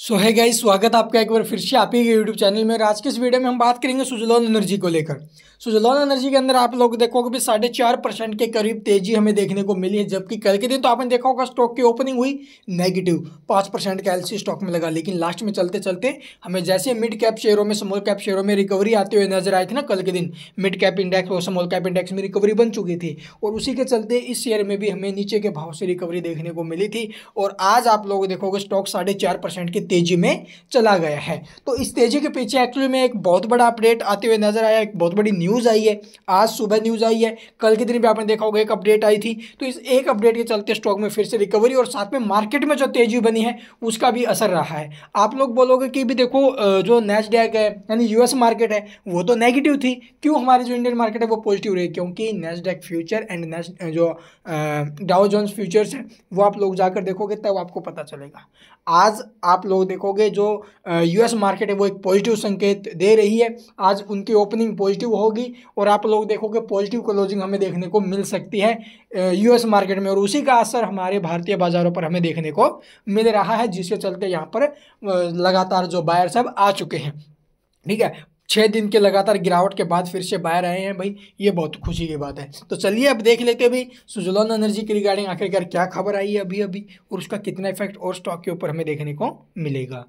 सो है गाइस स्वागत आपका एक बार फिर से आप ही के यूट्यूब चैनल में और आज के इस वीडियो में हम बात करेंगे सुजलॉन एनर्जी को लेकर सुजलॉन एनर्जी के अंदर आप लोग देखोगे भी साढ़े चार परसेंट के करीब तेजी हमें देखने को मिली है जबकि कल के दिन तो आपने देखा होगा स्टॉक की ओपनिंग हुई नेगेटिव पाँच परसेंट का एलसी स्टॉक में लगा लेकिन लास्ट में चलते चलते हमें जैसे मिड कैप शेयरों में स्मॉल कैप शेयरों में रिकवरी आते हुए नजर आए थे ना कल के दिन मिड कैप इंडेक्स और स्मॉल कैप इंडेक्स में रिकवरी बन चुकी थी और उसी के चलते इस शेयर में भी हमें नीचे के भाव से रिकवरी देखने को मिली थी और आज आप लोग देखोगे स्टॉक साढ़े चार परसेंट की तेज़ी में चला गया है तो इस तेज़ी के पीछे एक्चुअली में एक बहुत बड़ा अपडेट आते हुए नज़र आया एक बहुत बड़ी न्यूज़ आई है आज सुबह न्यूज़ आई है कल के दिन भी आपने देखा होगा एक अपडेट आई थी तो इस एक अपडेट के चलते स्टॉक में फिर से रिकवरी और साथ में मार्केट में जो तेज़ी बनी है उसका भी असर रहा है आप लोग बोलोगे कि भी देखो जो नेस्डैक है यानी यूएस मार्केट है वो तो नेगेटिव थी क्यों हमारे जो इंडियन मार्केट है वो पॉजिटिव रही क्योंकि नेस्डैक फ्यूचर एंड जो डाउ जोन्स फ्यूचर्स है वो आप लोग जाकर देखोगे तब आपको पता चलेगा आज आप लोग देखोगे जो यूएस मार्केट है वो एक पॉजिटिव संकेत दे रही है आज उनकी ओपनिंग पॉजिटिव होगी और आप लोग देखोगे पॉजिटिव क्लोजिंग हमें देखने को मिल सकती है यूएस मार्केट में और उसी का असर हमारे भारतीय बाज़ारों पर हमें देखने को मिल रहा है जिसके चलते यहाँ पर लगातार जो बायर्स अब आ चुके हैं ठीक है छः दिन के लगातार गिरावट के बाद फिर से बाहर आए हैं भाई ये बहुत खुशी की बात है तो चलिए अब देख लेते हैं भाई सुजलॉन एनर्जी के रिगार्डिंग आखिरकार क्या खबर आई है अभी अभी और उसका कितना इफेक्ट और स्टॉक के ऊपर हमें देखने को मिलेगा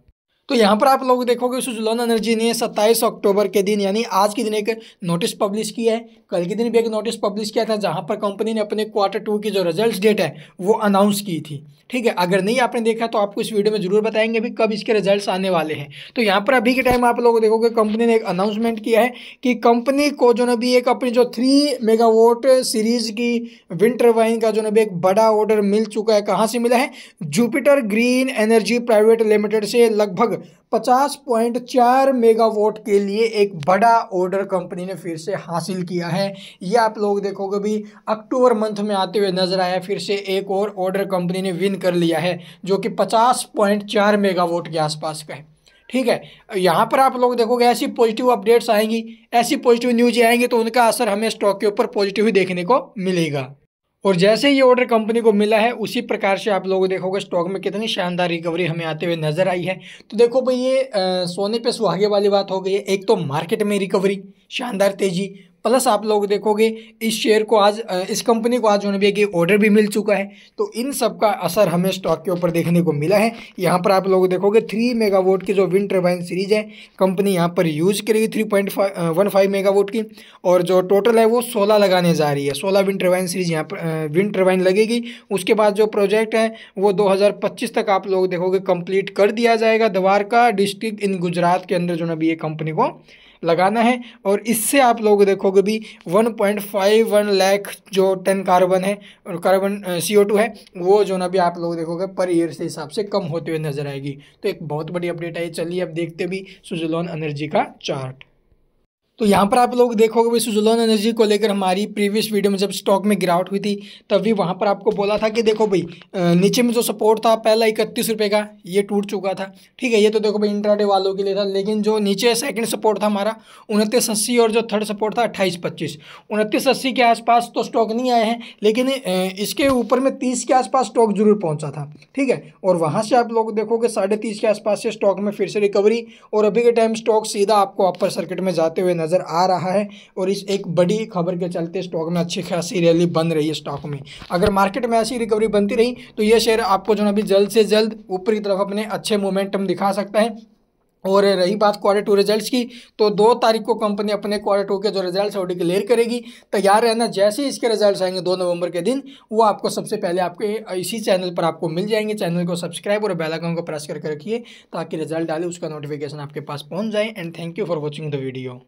तो यहाँ पर आप लोग देखोगे सुजुलन एनर्जी ने 27 अक्टूबर के दिन यानी आज के दिन एक नोटिस पब्लिश किया है कल के दिन भी एक नोटिस पब्लिश किया था जहाँ पर कंपनी ने अपने क्वार्टर टू की जो रिजल्ट डेट है वो अनाउंस की थी ठीक है अगर नहीं आपने देखा तो आपको इस वीडियो में जरूर बताएंगे भी कब इसके रिजल्ट आने वाले हैं तो यहाँ पर अभी के टाइम आप लोग देखोगे कंपनी ने एक अनाउंसमेंट किया है कि कंपनी को जो ना भी एक अपनी जो थ्री मेगावोट सीरीज की विंटर वाइन का जो ना भी एक बड़ा ऑर्डर मिल चुका है कहाँ से मिला है Jupiter Green Energy Private Limited से लगभग लगभग 50.4 मेगावाट के लिए एक बड़ा ऑर्डर कंपनी ने फिर से हासिल किया है ये आप लोग देखोगे भी अक्टूबर मंथ में आते हुए नजर आया फिर से एक और ऑर्डर कंपनी ने विन कर लिया है जो कि 50.4 मेगावाट के आसपास का है ठीक है यहाँ पर आप लोग देखोगे ऐसी पॉजिटिव अपडेट्स आएंगी ऐसी पॉजिटिव न्यूज आएंगी तो उनका असर हमें स्टॉक के ऊपर पॉजिटिव ही देखने को मिलेगा और जैसे ये ऑर्डर कंपनी को मिला है उसी प्रकार से आप लोग देखोगे स्टॉक में कितनी शानदार रिकवरी हमें आते हुए नज़र आई है तो देखो भाई ये आ, सोने पे सुहागे वाली बात हो गई है एक तो मार्केट में रिकवरी शानदार तेज़ी प्लस आप लोग देखोगे इस शेयर को आज इस कंपनी को आज जो भी ऑर्डर भी मिल चुका है तो इन सब का असर हमें स्टॉक के ऊपर देखने को मिला है यहाँ पर आप लोग देखोगे थ्री मेगावोट की जो विंड टर्बाइन सीरीज है कंपनी यहाँ पर यूज करेगी three point one five megawatt की और जो टोटल है वो सोलह लगाने जा रही है सोलह विंड टर्बाइन सीरीज यहाँ पर विंड टर्बाइन लगेगी उसके बाद जो प्रोजेक्ट है वो दो तक आप लोग देखोगे कंप्लीट कर दिया जाएगा द्वारका डिस्ट्रिक्ट इन गुजरात के अंदर जो ना भी ये कंपनी को लगाना है और इससे आप लोग देखोगे भी 1.51 वन लैख जो टन कार्बन है और कार्बन टू है वो जो ना भी आप लोग देखोगे पर ईयर से हिसाब से कम होते हुए नजर आएगी तो एक बहुत बड़ी अपडेट आई चलिए अब देखते भी सुजलॉन एनर्जी का चार्ट तो यहाँ पर आप लोग देखोगे भाई सुजलोन एनर्जी को लेकर हमारी प्रीवियस वीडियो में जब स्टॉक में गिरावट हुई थी तभी वहाँ पर आपको बोला था कि देखो भाई नीचे में जो सपोर्ट था पहला इकतीस रुपये का ये टूट चुका था ठीक है ये तो देखो भाई इंट्राडे वालों के लिए था लेकिन जो नीचे सेकंड सपोर्ट था हमारा उनतीस अस्सी और जो थर्ड सपोर्ट था अट्ठाईस पच्चीस उनतीस अस्सी के आसपास तो स्टॉक नहीं आए हैं लेकिन इसके ऊपर में तीस के आसपास स्टॉक जरूर पहुँचा था ठीक है और वहाँ से आप लोग देखोगे साढ़े तीस के आसपास से स्टॉक में फिर से रिकवरी और अभी के टाइम स्टॉक सीधा आपको अपर सर्किट में जाते हुए नज़र आ रहा है और इस एक बड़ी खबर के चलते स्टॉक में अच्छी खासी रैली बन रही है स्टॉक में अगर मार्केट में ऐसी रिकवरी बनती रही तो ये शेयर आपको जो अभी जल्द से जल्द ऊपर की तरफ अपने अच्छे मोमेंटम दिखा सकता है और रही बात क्वार्टर टू रिजल्ट्स की तो दो तारीख को कंपनी अपने क्वार्टर टू के जो रिजल्ट्स है वो डिक्लेयर करेगी तैयार रहना जैसे ही इसके रिजल्ट्स आएंगे दो नवंबर के दिन वो आपको सबसे पहले आपके इसी चैनल पर आपको मिल जाएंगे चैनल को सब्सक्राइब और बेल आइकन को प्रेस करके रखिए ताकि रिजल्ट डाले उसका नोटिफिकेशन आपके पास पहुंच जाए and thank you for watching the video